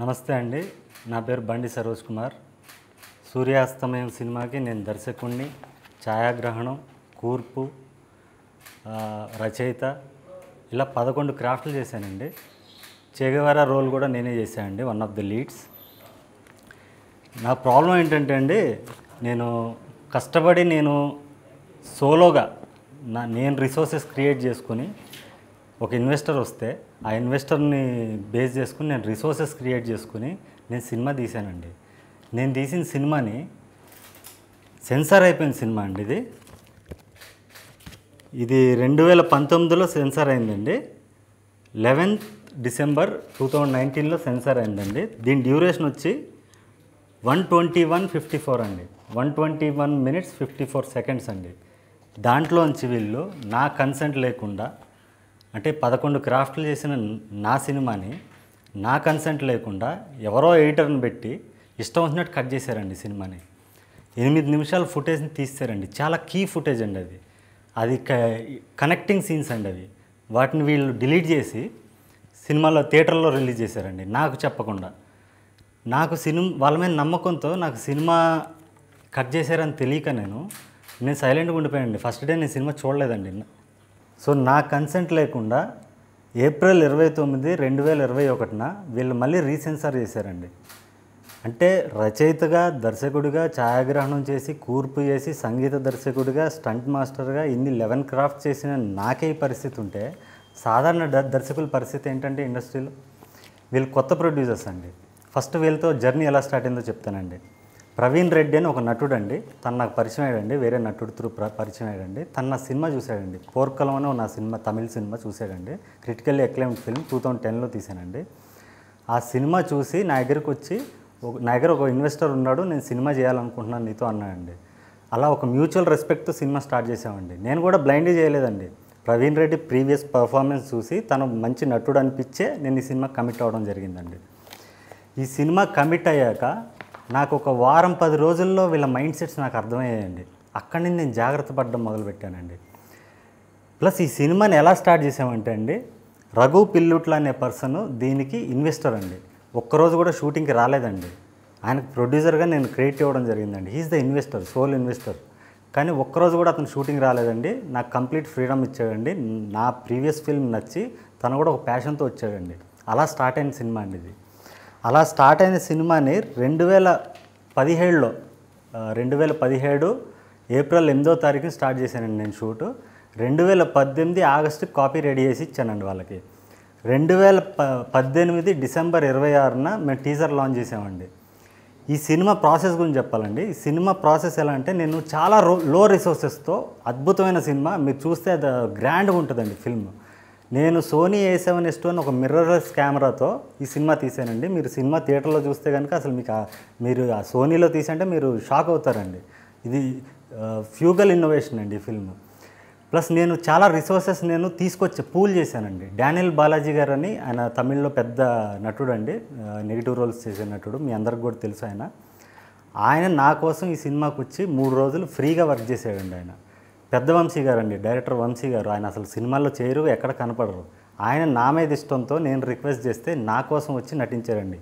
నమస్తే అండి నా పేరు బండి సరోజ్ కుమార్ సూర్యాస్తమయం సినిమాకి నేను దర్శకుణ్ణి ఛాయాగ్రహణం కూర్పు రచయిత ఇలా పదకొండు క్రాఫ్ట్లు చేశానండి చేగవారా రోల్ కూడా నేనే చేశాను అండి వన్ ఆఫ్ ది లీడ్స్ నా ప్రాబ్లం ఏంటంటే అండి నేను కష్టపడి నేను సోలోగా నా నేను రిసోర్సెస్ క్రియేట్ చేసుకుని ఒక ఇన్వెస్టర్ వస్తే ఆ ఇన్వెస్టర్ని బేస్ చేసుకుని నేను రిసోర్సెస్ క్రియేట్ చేసుకుని నేను సినిమా తీశానండి నేను తీసిన సినిమాని సెన్సార్ అయిపోయిన సినిమా అండి ఇది ఇది రెండు వేల పంతొమ్మిదిలో సెన్సార్ అయిందండి లెవెన్త్ డిసెంబర్ టూ థౌజండ్ నైన్టీన్లో సెన్సార్ అయిందండి దీని డ్యూరేషన్ వచ్చి one twenty one fifty four అండి one twenty one minutes fifty four seconds అండి దాంట్లోంచి వీళ్ళు నా కన్సెంట్ లేకుండా అంటే పదకొండు క్రాఫ్ట్లు చేసిన నా సినిమాని నా కన్సెంట్ లేకుండా ఎవరో ఎడిటర్ని పెట్టి ఇష్టం వచ్చినట్టు కట్ చేశారండి సినిమాని ఎనిమిది నిమిషాల ఫుటేజ్ని తీస్తారండి చాలా కీ ఫుటేజ్ అండి అది అది కనెక్టింగ్ సీన్స్ అండి అవి వాటిని వీళ్ళు డిలీట్ చేసి సినిమాలో థియేటర్లో రిలీజ్ చేశారండి నాకు చెప్పకుండా నాకు సినిమా వాళ్ళ మీద నమ్మకంతో నాకు సినిమా కట్ చేశారని తెలియక నేను నేను సైలెంట్గా ఉండిపోయానండి ఫస్ట్ డే నేను సినిమా చూడలేదండి సో నా కన్సెంట్ లేకుండా ఏప్రిల్ ఇరవై తొమ్మిది రెండు వేల ఇరవై ఒకటిన వీళ్ళు మళ్ళీ రీసెన్సార్ చేశారండి అంటే రచయితగా దర్శకుడిగా ఛాయాగ్రహణం చేసి కూర్పు చేసి సంగీత దర్శకుడిగా స్టంట్ మాస్టర్గా ఇన్ని లెవెన్ క్రాఫ్ట్ చేసిన నాకే పరిస్థితి ఉంటే సాధారణ దర్శకుల పరిస్థితి ఏంటంటే ఇండస్ట్రీలో వీళ్ళు కొత్త ప్రొడ్యూసర్స్ అండి ఫస్ట్ వీళ్ళతో జర్నీ ఎలా స్టార్ట్ అయిందో చెప్తానండి ప్రవీణ్ రెడ్డి అని ఒక నటుడు అండి తను నాకు పరిచయం అయ్యాడండి వేరే నటుడు త్రూ పరిచయం అయ్యాడండి తను నా సినిమా చూశాడండి పోర్కలం అని నా సినిమా తమిళ సినిమా చూశాడండి critically acclaim film two thousand టెన్లో తీశానండి ఆ సినిమా చూసి నా దగ్గరకు వచ్చి నా దగ్గర ఒక ఇన్వెస్టర్ ఉన్నాడు నేను సినిమా చేయాలనుకుంటున్నాను నీతో అన్నాడండి అలా ఒక మ్యూచువల్ రెస్పెక్ట్తో సినిమా స్టార్ట్ చేసామండి నేను కూడా బ్లైండ్ చేయలేదండి ప్రవీణ్ రెడ్డి ప్రీవియస్ పర్ఫార్మెన్స్ చూసి తను మంచి నటుడు అనిపించే నేను ఈ సినిమా కమిట్ అవ్వడం జరిగిందండి ఈ సినిమా కమిట్ అయ్యాక నాకు ఒక వారం పది రోజుల్లో వీళ్ళ మైండ్ సెట్స్ నాకు అర్థమయ్యాయండి అక్కడి నుంచి నేను జాగ్రత్త పడడం మొదలుపెట్టానండి ప్లస్ ఈ సినిమాని ఎలా స్టార్ట్ చేసామంటే అండి రఘు పిల్లుట్ల అనే పర్సన్ దీనికి ఇన్వెస్టర్ అండి ఒక్కరోజు కూడా షూటింగ్కి రాలేదండి ఆయనకు ప్రొడ్యూసర్గా నేను క్రియేట్ ఇవ్వడం జరిగిందండి he's the investor sole investor కానీ ఒక్కరోజు కూడా అతను షూటింగ్ రాలేదండి నాకు కంప్లీట్ ఫ్రీడమ్ ఇచ్చాడండి నా ప్రీవియస్ ఫిల్మ్ నచ్చి తను కూడా ఒక ప్యాషన్తో వచ్చాడండి అలా స్టార్ట్ అయిన సినిమా అండి ఇది అలా స్టార్ట్ అయిన సినిమాని రెండు వేల పదిహేడులో రెండు వేల పదిహేడు ఏప్రిల్ ఎనిమిదో తారీఖుని స్టార్ట్ చేశానండి నేను షూటు రెండు వేల పద్దెనిమిది ఆగస్టు కాపీ రెడీ చేసి ఇచ్చానండి వాళ్ళకి రెండు వేల ప పద్దెనిమిది డిసెంబర్ ఇరవై ఆరున మేము టీజర్ లాంచ్ చేసామండి ఈ సినిమా ప్రాసెస్ గురించి చెప్పాలండి ఈ సినిమా ప్రాసెస్ ఎలా అంటే నేను చాలా రో లో రిసోర్సెస్తో అద్భుతమైన సినిమా మీరు చూస్తే అది గ్రాండ్గా ఉంటుందండి ఫిల్మ్ నేను Sony A seven S two అని ఒక మిర్రర్లెస్ కెమెరాతో ఈ సినిమా తీసానండి మీరు సినిమా థియేటర్లో చూస్తే కనుక అసలు మీకు మీరు ఆ సోనీలో తీసంటే మీరు షాక్ అవుతారండి ఇది ఫ్యూగల్ ఇన్నోవేషన్ అండి ఈ ఫిల్మ్ ప్లస్ నేను చాలా రిసోర్సెస్ నేను తీసుకొచ్చి పూల్ చేశానండి డానియల్ బాలాజీ గారు అని ఆయన తమిళ్లో పెద్ద నటుడు అండి నెగిటివ్ రోల్స్ చేసే నటుడు మీ అందరికి కూడా తెలుసు ఆయన ఆయన నా కోసం ఈ సినిమాకు వచ్చి మూడు రోజులు ఫ్రీగా వర్క్ చేసాడండి ఆయన పెద్ద వంశీ గారు అండి డైరెక్టర్ వంశీ గారు ఆయన అసలు సినిమాల్లో చేయరు ఎక్కడ కనపడరు ఆయన నా మీద ఇష్టంతో నేను రిక్వెస్ట్ చేస్తే నా కోసం వచ్చి నటించారండి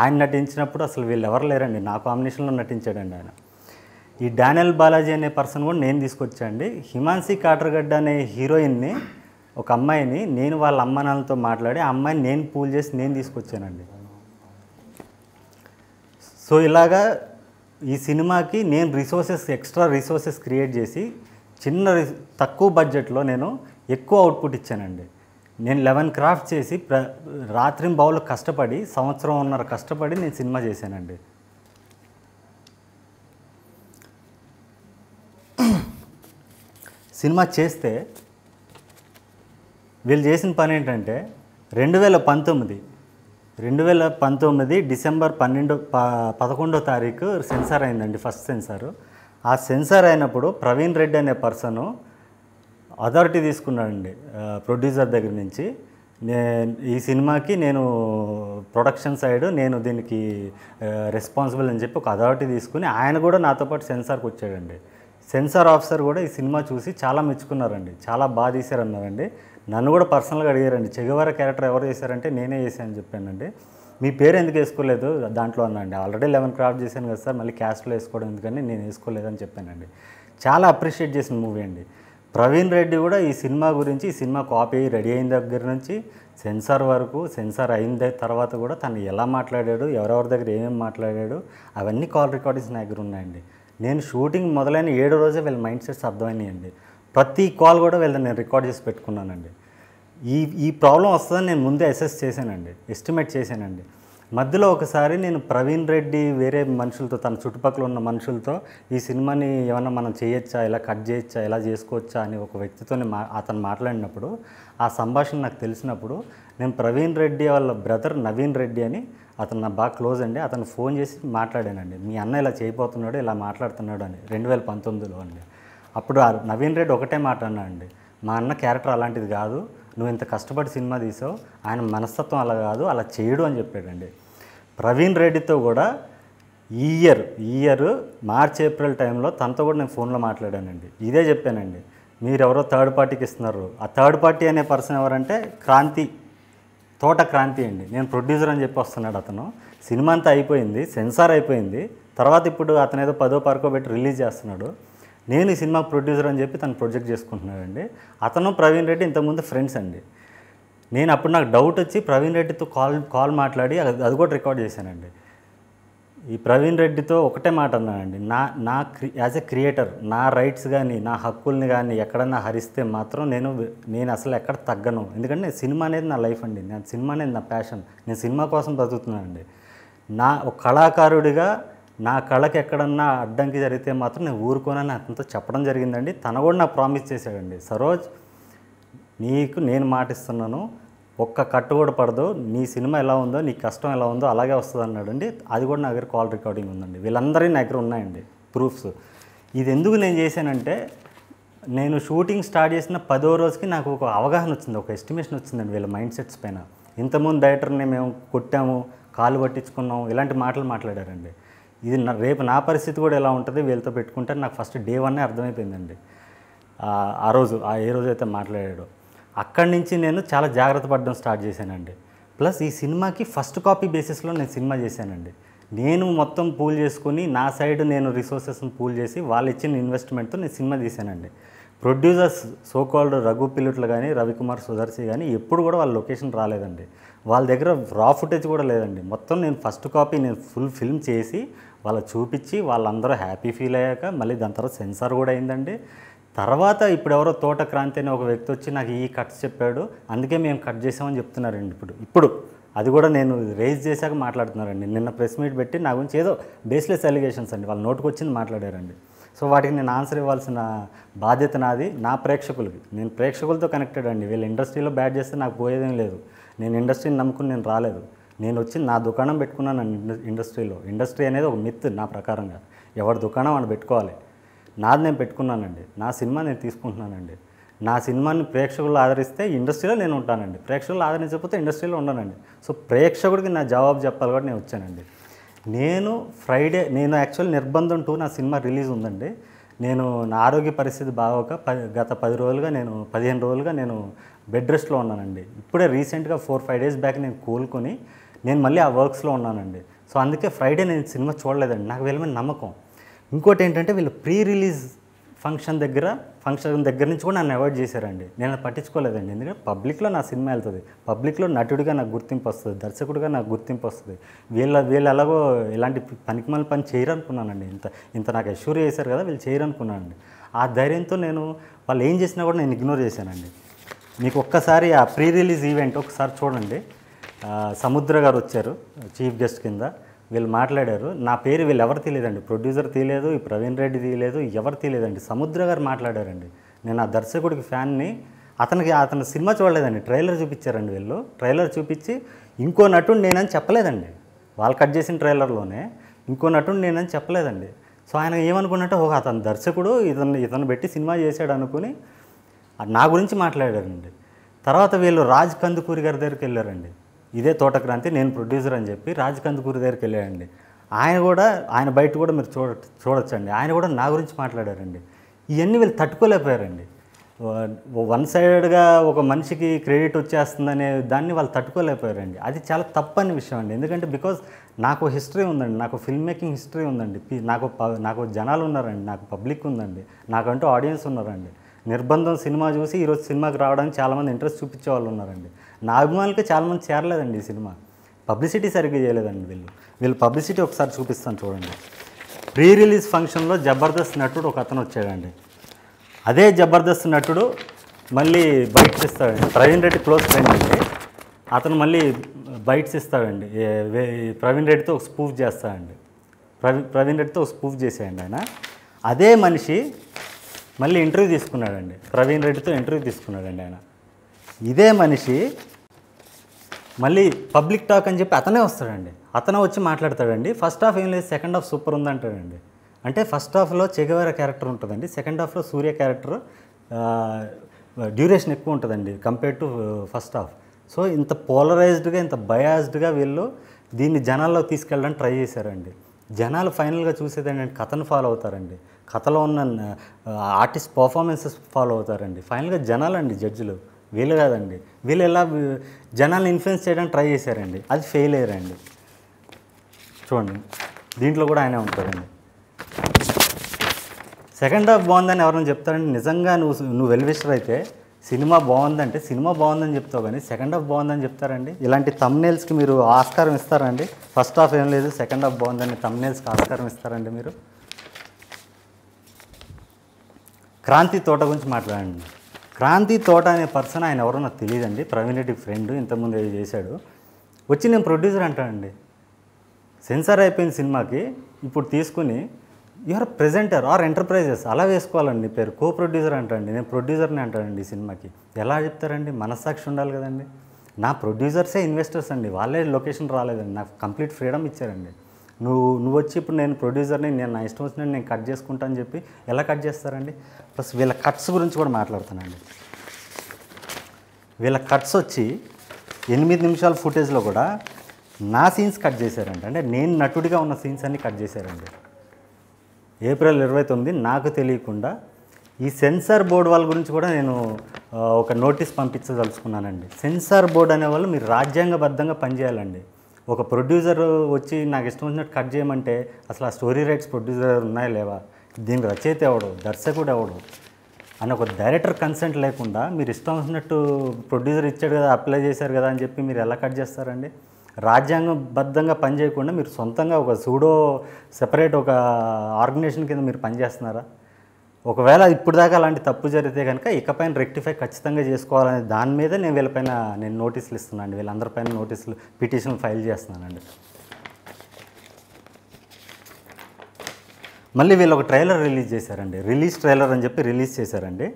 ఆయన నటించినప్పుడు అసలు వీళ్ళు ఎవరు లేరండి నా కాంబినేషన్లో నటించాడండి ఆయన ఈ డానియల్ బాలాజీ అనే పర్సన్ కూడా నేను తీసుకొచ్చాండి హిమాన్సి కాటర్గడ్డ అనే హీరోయిన్ని ఒక అమ్మాయిని నేను వాళ్ళ అమ్మ నాన్నలతో మాట్లాడి ఆ అమ్మాయిని నేను పూల్ చేసి నేను తీసుకొచ్చానండి సో ఇలాగా ఈ సినిమాకి నేను రిసోర్సెస్ ఎక్స్ట్రా రిసోర్సెస్ క్రియేట్ చేసి చిన్న తక్కువ బడ్జెట్లో నేను ఎక్కువ అవుట్పుట్ ఇచ్చానండి నేను లెవెన్ క్రాఫ్ట్ చేసి ప్ర రాత్రి బౌలు కష్టపడి సంవత్సరం ఉన్నర కష్టపడి నేను సినిమా చేశానండి సినిమా చేస్తే వీళ్ళు చేసిన పని ఏంటంటే రెండు వేల పంతొమ్మిది రెండు వేల పంతొమ్మిది డిసెంబర్ పన్నెండో పదకొండో తారీఖు సెన్సార్ అయిందండి ఫస్ట్ సెన్సారు ఆ సెన్సార్ అయినప్పుడు ప్రవీణ్ రెడ్డి అనే పర్సన్ అథారిటీ తీసుకున్నాడండి ప్రొడ్యూసర్ దగ్గర నుంచి నే ఈ సినిమాకి నేను ప్రొడక్షన్ సైడ్ నేను దీనికి రెస్పాన్సిబుల్ అని చెప్పి ఒక అథారిటీ తీసుకుని ఆయన కూడా నాతో పాటు సెన్సార్కి వచ్చాడండి సెన్సార్ ఆఫీసర్ కూడా ఈ సినిమా చూసి చాలా మెచ్చుకున్నారండి చాలా బాగా తీశారన్నారండి నన్ను కూడా పర్సనల్గా అడిగారండి చెగవార క్యారెక్టర్ ఎవరు చేశారంటే నేనే చేశాను చెప్పానండి మీ పేరు ఎందుకు వేసుకోలేదు దాంట్లో అన్నండి ఆల్రెడీ లెవెన్ క్రాఫ్ట్ చేశాను కదా సార్ మళ్ళీ క్యాస్ట్లో వేసుకోవడం ఎందుకని నేను వేసుకోలేదని చెప్పానండి చాలా అప్రిషియేట్ చేసిన మూవీ అండి ప్రవీణ్ రెడ్డి కూడా ఈ సినిమా గురించి ఈ సినిమా కాపీ రెడీ అయిన దగ్గర నుంచి సెన్సార్ వరకు సెన్సార్ అయిన తర్వాత కూడా తను ఎలా మాట్లాడాడు ఎవరెవరి దగ్గర ఏమేమి మాట్లాడాడు అవన్నీ కాల్ రికార్డింగ్స్ నా దగ్గర ఉన్నాయండి నేను షూటింగ్ మొదలైన ఏడు రోజే వీళ్ళ మైండ్ సెట్స్ అర్థమైనాయండి ప్రతి కాల్ కూడా వీళ్ళని నేను రికార్డ్ చేసి పెట్టుకున్నానండి ఈ ఈ ప్రాబ్లం వస్తుందని నేను ముందే అసెస్ చేశానండి ఎస్టిమేట్ చేశానండి మధ్యలో ఒకసారి నేను ప్రవీణ్ రెడ్డి వేరే మనుషులతో తన చుట్టుపక్కల ఉన్న మనుషులతో ఈ సినిమాని ఏమైనా మనం చేయొచ్చా ఇలా కట్ చేయొచ్చా ఇలా చేసుకోవచ్చా అని ఒక వ్యక్తితో మా అతను మాట్లాడినప్పుడు ఆ సంభాషణ నాకు తెలిసినప్పుడు నేను ప్రవీణ్ రెడ్డి వాళ్ళ బ్రదర్ నవీన్ రెడ్డి అని అతను నా బాగా క్లోజ్ అండి అతను ఫోన్ చేసి మాట్లాడానండి మీ అన్న ఇలా చేయబోతున్నాడు ఇలా మాట్లాడుతున్నాడు అని రెండు వేల పంతొమ్మిదిలో అండి అప్పుడు నవీన్ రెడ్డి ఒకటే మాట అన్నా అండి మా అన్న క్యారెక్టర్ అలాంటిది కాదు నువ్వు ఇంత కష్టపడి సినిమా తీసావు ఆయన మనస్తత్వం అలా కాదు అలా చేయడు అని చెప్పాడండి ప్రవీణ్ రెడ్డితో కూడా ఈ ఇయర్ ఈ ఇయర్ మార్చ్ ఏప్రిల్ టైంలో తనతో కూడా నేను ఫోన్లో మాట్లాడానండి ఇదే చెప్పానండి మీరు ఎవరో థర్డ్ పార్టీకి ఇస్తున్నారు ఆ థర్డ్ పార్టీ అనే పర్సన్ ఎవరంటే క్రాంతి తోట క్రాంతి అండి నేను ప్రొడ్యూసర్ అని చెప్పి వస్తున్నాడు అతను సినిమా అంతా అయిపోయింది సెన్సార్ అయిపోయింది తర్వాత ఇప్పుడు అతను ఏదో పదో పరకో పెట్టి రిలీజ్ చేస్తున్నాడు నేను ఈ సినిమా ప్రొడ్యూసర్ అని చెప్పి తను ప్రొజెక్ట్ చేసుకుంటున్నాడండి అతను ప్రవీణ్ రెడ్డి ఇంతకుముందు ఫ్రెండ్స్ అండి నేను అప్పుడు నాకు డౌట్ వచ్చి ప్రవీణ్ రెడ్డితో కాల్ కాల్ మాట్లాడి అది కూడా రికార్డ్ చేశానండి ఈ ప్రవీణ్ రెడ్డితో ఒకటే మాట అన్నానండి నా నా క్రి యాజ్ ఎ క్రియేటర్ నా రైట్స్ కానీ నా హక్కుల్ని కానీ ఎక్కడన్నా హరిస్తే మాత్రం నేను నేను అసలు ఎక్కడ తగ్గను ఎందుకంటే సినిమా అనేది నా లైఫ్ అండి నా సినిమా అనేది నా ప్యాషన్ నేను సినిమా కోసం బతుకుతున్నానండి నా ఒక కళాకారుడిగా నా కళకి ఎక్కడన్నా అడ్డంకి జరిగితే మాత్రం నేను ఊరుకోనని అతనితో చెప్పడం జరిగిందండి తన కూడా నాకు ప్రామిస్ చేశాడండి సరోజ్ నీకు నేను మాటిస్తున్నాను ఒక్క కట్టు కూడా పడదు నీ సినిమా ఎలా ఉందో నీ కష్టం ఎలా ఉందో అలాగే వస్తుంది అన్నాడండి అది కూడా నా దగ్గర కాల్ రికార్డింగ్ ఉందండి వీళ్ళందరినీ నా దగ్గర ఉన్నాయండి ప్రూఫ్స్ ఇది ఎందుకు నేను చేశానంటే నేను షూటింగ్ స్టార్ట్ చేసిన పదో రోజుకి నాకు ఒక అవగాహన వచ్చింది ఒక ఎస్టిమేషన్ వచ్చిందండి వీళ్ళ మైండ్ సెట్స్ పైన ఇంతకుముందు డైరెక్టర్ని మేము కొట్టాము కాలు పట్టించుకున్నాము ఇలాంటి మాటలు మాట్లాడారండి ఇది నా రేపు నా పరిస్థితి కూడా ఎలా ఉంటుంది వీళ్ళతో పెట్టుకుంటే నాకు ఫస్ట్ డే వన్నే అర్థమైపోయిందండి ఆ రోజు ఆ ఏ రోజు అయితే మాట్లాడాడో అక్కడి నుంచి నేను చాలా జాగ్రత్త పడడం స్టార్ట్ చేశానండి ప్లస్ ఈ సినిమాకి ఫస్ట్ కాపీ బేసిస్లో నేను సినిమా చేశానండి నేను మొత్తం పూల్ చేసుకుని నా సైడ్ నేను రిసోర్సెస్ని పూల్ చేసి వాళ్ళు ఇచ్చిన ఇన్వెస్ట్మెంట్తో నేను సినిమా తీశానండి ప్రొడ్యూసర్స్ సోకాల్డ్ రఘు పిల్లుట్లు కానీ రవికుమార్ సుదర్శి కానీ ఎప్పుడు కూడా వాళ్ళ లొకేషన్ రాలేదండి వాళ్ళ దగ్గర రా ఫుటేజ్ కూడా లేదండి మొత్తం నేను ఫస్ట్ కాపీ నేను ఫుల్ ఫిల్మ్ చేసి వాళ్ళు చూపించి వాళ్ళందరూ హ్యాపీ ఫీల్ అయ్యాక మళ్ళీ దాని తర్వాత సెన్సార్ కూడా అయిందండి తర్వాత ఇప్పుడు ఎవరో తోట క్రాంతి అనే ఒక వ్యక్తి వచ్చి నాకు ఈ కట్స్ చెప్పాడు అందుకే మేము కట్ చేసామని చెప్తున్నారండి ఇప్పుడు ఇప్పుడు అది కూడా నేను రేజ్ చేశాక మాట్లాడుతున్నారండి నిన్న ప్రెస్ మీట్ పెట్టి నా గురించి ఏదో బేస్లెస్ అలిగేషన్స్ అండి వాళ్ళ నోటుకు వచ్చింది మాట్లాడారండి సో వాటికి నేను ఆన్సర్ ఇవ్వాల్సిన బాధ్యత నాది నా ప్రేక్షకులకి నేను ప్రేక్షకులతో కనెక్టెడ్ అండి వీళ్ళు ఇండస్ట్రీలో బ్యాడ్ చేస్తే నాకు పోయేదేం లేదు నేను ఇండస్ట్రీని నమ్ముకుని నేను రాలేదు నేను వచ్చి నా దుకాణం పెట్టుకున్నాను ఇండస్ట్రీలో ఇండస్ట్రీ అనేది ఒక మిత్ నా ప్రకారంగా ఎవరి దుకాణం అని పెట్టుకోవాలి నాది నేను పెట్టుకున్నానండి నా సినిమా నేను తీసుకుంటున్నానండి నా సినిమాని ప్రేక్షకులు ఆదరిస్తే ఇండస్ట్రీలో నేను ఉంటానండి ప్రేక్షకులు ఆదరించకపోతే ఇండస్ట్రీలో ఉండనండి సో ప్రేక్షకుడికి నా జవాబు చెప్పాలి కూడా నేను వచ్చానండి నేను ఫ్రైడే నేను యాక్చువల్ నిర్బంధం టూ నా సినిమా రిలీజ్ ఉందండి నేను నా ఆరోగ్య పరిస్థితి బాగోక పది గత పది రోజులుగా నేను పదిహేను రోజులుగా నేను బెడ్ రెస్ట్లో ఉన్నానండి ఇప్పుడే రీసెంట్గా ఫోర్ ఫైవ్ డేస్ బ్యాక్ నేను కోలుకొని నేను మళ్ళీ ఆ వర్క్స్లో ఉన్నానండి సో అందుకే ఫ్రైడే నేను సినిమా చూడలేదండి నాకు వీళ్ళ మీద నమ్మకం ఇంకోటి ఏంటంటే వీళ్ళు ప్రీ రిలీజ్ ఫంక్షన్ దగ్గర ఫంక్షన్ దగ్గర నుంచి కూడా నన్ను అవాయిడ్ చేశారండి నేను పట్టించుకోలేదండి ఎందుకంటే పబ్లిక్లో నా సినిమా వెళ్తుంది పబ్లిక్లో నటుడిగా నాకు గుర్తింపు వస్తుంది దర్శకుడిగా నాకు గుర్తింపు వస్తుంది వీళ్ళ వీళ్ళు ఎలాగో ఇలాంటి పనికిమాల పని చేయరనుకున్నానండి ఇంత ఇంత నాకు అష్యూర్ చేశారు కదా వీళ్ళు చేయరనుకున్నానండి ఆ ధైర్యంతో నేను వాళ్ళు ఏం చేసినా కూడా నేను ఇగ్నోర్ చేశానండి మీకు ఒక్కసారి ఆ ప్రీ రిలీజ్ ఈవెంట్ ఒకసారి చూడండి సముద్ర గారు వచ్చారు చీఫ్ గెస్ట్ కింద వీళ్ళు మాట్లాడారు నా పేరు వీళ్ళు ఎవరు తెలియదండి ప్రొడ్యూసర్ తీయలేదు ఈ ప్రవీణ్ రెడ్డి తీయలేదు ఎవరు తీయలేదండి సముద్ర గారు మాట్లాడారండి నేను ఆ దర్శకుడికి ఫ్యాన్ని అతనికి అతను సినిమా చూడలేదండి ట్రైలర్ చూపించారండి వీళ్ళు ట్రైలర్ చూపించి ఇంకో నటుడు నేనని చెప్పలేదండి వాళ్ళు కట్ చేసిన ట్రైలర్లోనే ఇంకో నటుడు నేనని చెప్పలేదండి సో ఆయన ఏమనుకున్నట్టే ఒక అతను దర్శకుడు ఇతను ఇతను పెట్టి సినిమా చేశాడు అనుకుని నా గురించి మాట్లాడారండి తర్వాత వీళ్ళు రాజ్ కందుకూరి గారి దగ్గరికి వెళ్ళారండి ఇదే తోటక్రాంతి నేను ప్రొడ్యూసర్ అని చెప్పి రాజ్ కందుకూరి దగ్గరికి వెళ్ళాడండి ఆయన కూడా ఆయన బయట కూడా మీరు చూడ చూడొచ్చండి ఆయన కూడా నా గురించి మాట్లాడారండి ఇవన్నీ వీళ్ళు తట్టుకోలేకపోయారండి వన్ సైడెడ్గా ఒక మనిషికి క్రెడిట్ వచ్చేస్తుందనే దాన్ని వాళ్ళు తట్టుకోలేకపోయారండి అది చాలా తప్పని విషయం అండి ఎందుకంటే బికాజ్ నాకు హిస్టరీ ఉందండి నాకు ఫిల్మ్ మేకింగ్ హిస్టరీ ఉందండి నాకు నాకు జనాలు ఉన్నారండి నాకు పబ్లిక్ ఉందండి నాకంటూ ఆడియన్స్ ఉన్నారండి నిర్బంధం సినిమా చూసి ఈరోజు సినిమాకి రావడానికి చాలామంది ఇంట్రెస్ట్ చూపించే వాళ్ళు ఉన్నారండి నా అభిమానులకి చాలామంది చేరలేదండి ఈ సినిమా పబ్లిసిటీ సరిగ్గా చేయలేదండి వీళ్ళు వీళ్ళు పబ్లిసిటీ ఒకసారి చూపిస్తాను చూడండి ప్రీ రిలీజ్ ఫంక్షన్లో జబర్దస్త్ నటుడు ఒక అతను వచ్చాడండి అదే జబర్దస్త్ నటుడు మళ్ళీ బైట్స్ ఇస్తాడండి ప్రవీణ్ రెడ్డి క్లోజ్ ఫ్రెండ్ అండి అతను మళ్ళీ బైట్స్ ఇస్తాడండి ప్రవీణ్ రెడ్డితో ఒక స్పూఫ్ చేస్తాడండి ప్రవీణ్ రెడ్డితో ఒక స్పూఫ్ చేసేయండి ఆయన అదే మనిషి మళ్ళీ ఇంటర్వ్యూ తీసుకున్నాడండి ప్రవీణ్ రెడ్డితో ఇంటర్వ్యూ తీసుకున్నాడండి ఆయన ఇదే మనిషి మళ్ళీ పబ్లిక్ టాక్ అని చెప్పి అతనే వస్తాడండి అతనే వచ్చి మాట్లాడతాడండి ఫస్ట్ హాఫ్ ఏం లేదు సెకండ్ హాఫ్ సూపర్ ఉందంటాడండి అంటే ఫస్ట్ హాఫ్లో చెగవేర క్యారెక్టర్ ఉంటుందండి సెకండ్ హాఫ్లో సూర్య క్యారెక్టర్ డ్యూరేషన్ ఎక్కువ ఉంటుందండి compare to first half so ఇంత పోలరైజ్డ్గా ఇంత బయాస్డ్గా వీళ్ళు దీన్ని జనాల్లో తీసుకెళ్ళడానికి ట్రై చేశారండి జనాలు ఫైనల్గా చూసేదండి కథను ఫాలో అవుతారండి కథలో ఉన్న ఆర్టిస్ట్ పర్ఫార్మెన్సెస్ ఫాలో అవుతారండి ఫైనల్గా జనాలండి జడ్జిలు వీళ్ళు కాదండి వీళ్ళు ఎలా జనాల్ని ఇన్ఫ్లుయెన్స్ చేయడానికి ట్రై చేశారండి అది ఫెయిల్ అయ్యారండి చూడండి దీంట్లో కూడా ఆయనే ఉంటారండి సెకండ్ హాఫ్ బాగుందని ఎవరైనా చెప్తారంటే నిజంగా నువ్వు నువ్వు వెల్విస్టర్ అయితే సినిమా బాగుందంటే సినిమా బాగుందని చెప్తావు కానీ సెకండ్ హాఫ్ బాగుందని చెప్తారండి ఇలాంటి తమ్నేల్స్కి మీరు ఆస్కారం ఇస్తారండి ఫస్ట్ హాఫ్ ఏం లేదు సెకండ్ హాఫ్ బాగుందని తమ్నేల్స్కి ఆస్కారం ఇస్తారండి మీరు క్రాంతి తోట గురించి మాట్లాడండి క్రాంతి తోట అనే పర్సన్ ఆయన ఎవరో నాకు తెలియదండి ప్రవీణ్ రెడ్డి ఫ్రెండ్ ఇంతకుముందు ఏదో చేశాడు వచ్చి నేను ప్రొడ్యూసర్ అంటానండి సెన్సార్ అయిపోయిన సినిమాకి ఇప్పుడు తీసుకుని యువర్ ప్రెజెంటర్ ఆర్ ఎంటర్ప్రైజెస్ అలా వేసుకోవాలండి పేరు కో ప్రొడ్యూసర్ అంటానండి నేను ప్రొడ్యూసర్ని అంటానండి ఈ సినిమాకి ఎలా చెప్తారండి మనస్సాక్షి ఉండాలి కదండి నా ప్రొడ్యూసర్సే ఇన్వెస్టర్స్ అండి వాళ్ళే లొకేషన్ రాలేదండి నాకు కంప్లీట్ ఫ్రీడమ్ ఇచ్చారండి నువ్వు నువ్వు వచ్చి ఇప్పుడు నేను ప్రొడ్యూసర్ని నేను నా ఇష్టం వచ్చిన నేను కట్ చేసుకుంటా అని చెప్పి ఎలా కట్ చేస్తారండి ప్లస్ వీళ్ళ కట్స్ గురించి కూడా మాట్లాడుతున్నాను వీళ్ళ కట్స్ వచ్చి ఎనిమిది నిమిషాల ఫుటేజ్లో కూడా నా సీన్స్ కట్ చేశారండి అంటే నేను నటుడిగా ఉన్న సీన్స్ అన్నీ కట్ చేశారండి ఏప్రిల్ ఇరవై తొమ్మిది నాకు తెలియకుండా ఈ సెన్సార్ బోర్డు వాళ్ళ గురించి కూడా నేను ఒక నోటీస్ పంపించదలుచుకున్నానండి సెన్సార్ బోర్డు అనేవాళ్ళు మీరు రాజ్యాంగబద్ధంగా పనిచేయాలండి ఒక ప్రొడ్యూసర్ వచ్చి నాకు ఇష్టం వచ్చినట్టు కట్ చేయమంటే అసలు ఆ స్టోరీ రైట్స్ ప్రొడ్యూసర్ ఉన్నాయా లేవా దీనికి రచయిత ఎవడు దర్శకుడు ఎవడు అని ఒక డైరెక్టర్ కన్సెంట్ లేకుండా మీరు ఇష్టం వచ్చినట్టు ప్రొడ్యూసర్ ఇచ్చాడు కదా అప్లై చేశారు కదా అని చెప్పి మీరు ఎలా కట్ చేస్తారండి రాజ్యాంగబద్ధంగా పనిచేయకుండా మీరు సొంతంగా ఒక సూడో సెపరేట్ ఒక ఆర్గనైజేషన్ కింద మీరు పనిచేస్తున్నారా ఒకవేళ ఇప్పుడు దాకా అలాంటి తప్పు జరిగితే కనుక ఇకపైన రెక్టిఫై ఖచ్చితంగా చేసుకోవాలనే దాని మీద నేను వీళ్ళపైన నేను నోటీసులు ఇస్తున్నాను వీళ్ళందరిపైన నోటీసులు పిటిషన్ ఫైల్ చేస్తున్నానండి మళ్ళీ వీళ్ళు ఒక ట్రైలర్ రిలీజ్ చేశారండి రిలీజ్ ట్రైలర్ అని చెప్పి రిలీజ్ చేశారండి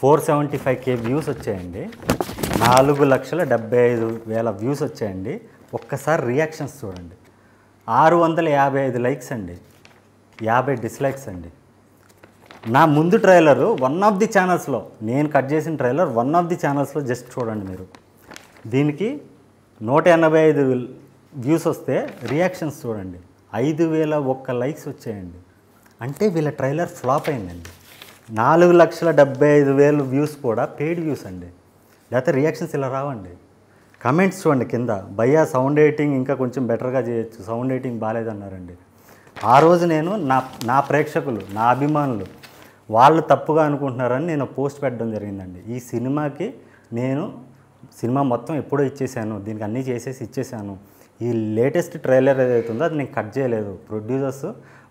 four seventy five K views వచ్చాయండి నాలుగు లక్షల డెబ్బై ఐదు వేల వ్యూస్ వచ్చాయండి ఒక్కసారి రియాక్షన్స్ చూడండి ఆరు వందల యాభై ఐదు లైక్స్ అండి యాభై డిస్లైక్స్ అండి నా ముందు ట్రైలర్ వన్ ఆఫ్ ది ఛానల్స్లో నేను కట్ చేసిన ట్రైలర్ వన్ ఆఫ్ ది ఛానల్స్లో జస్ట్ చూడండి మీరు దీనికి నూట ఎనభై ఐదు వ్యూస్ వస్తే రియాక్షన్స్ చూడండి ఐదు వేల ఒక్క లైక్స్ వచ్చాయండి అంటే వీళ్ళ ట్రైలర్ ఫ్లాప్ అయిందండి నాలుగు లక్షల డెబ్బై ఐదు వేలు వ్యూస్ కూడా పెయిడ్ వ్యూస్ అండి లేకపోతే రియాక్షన్స్ ఇలా రావండి కమెంట్స్ చూడండి కింద భయ్యా సౌండ్ ఎయిటింగ్ ఇంకా కొంచెం బెటర్గా చేయొచ్చు సౌండ్ ఎయిటింగ్ బాగాలేదన్నారండి ఆ రోజు నేను నా నా ప్రేక్షకులు నా అభిమానులు వాళ్ళు తప్పుగా అనుకుంటున్నారని నేను పోస్ట్ పెట్టడం జరిగిందండి ఈ సినిమాకి నేను సినిమా మొత్తం ఎప్పుడో ఇచ్చేసాను దీనికి అన్నీ చేసేసి ఇచ్చేసాను ఈ లేటెస్ట్ ట్రైలర్ ఏదైతుందో ఉందో అది నేను కట్ చేయలేదు ప్రొడ్యూసర్స్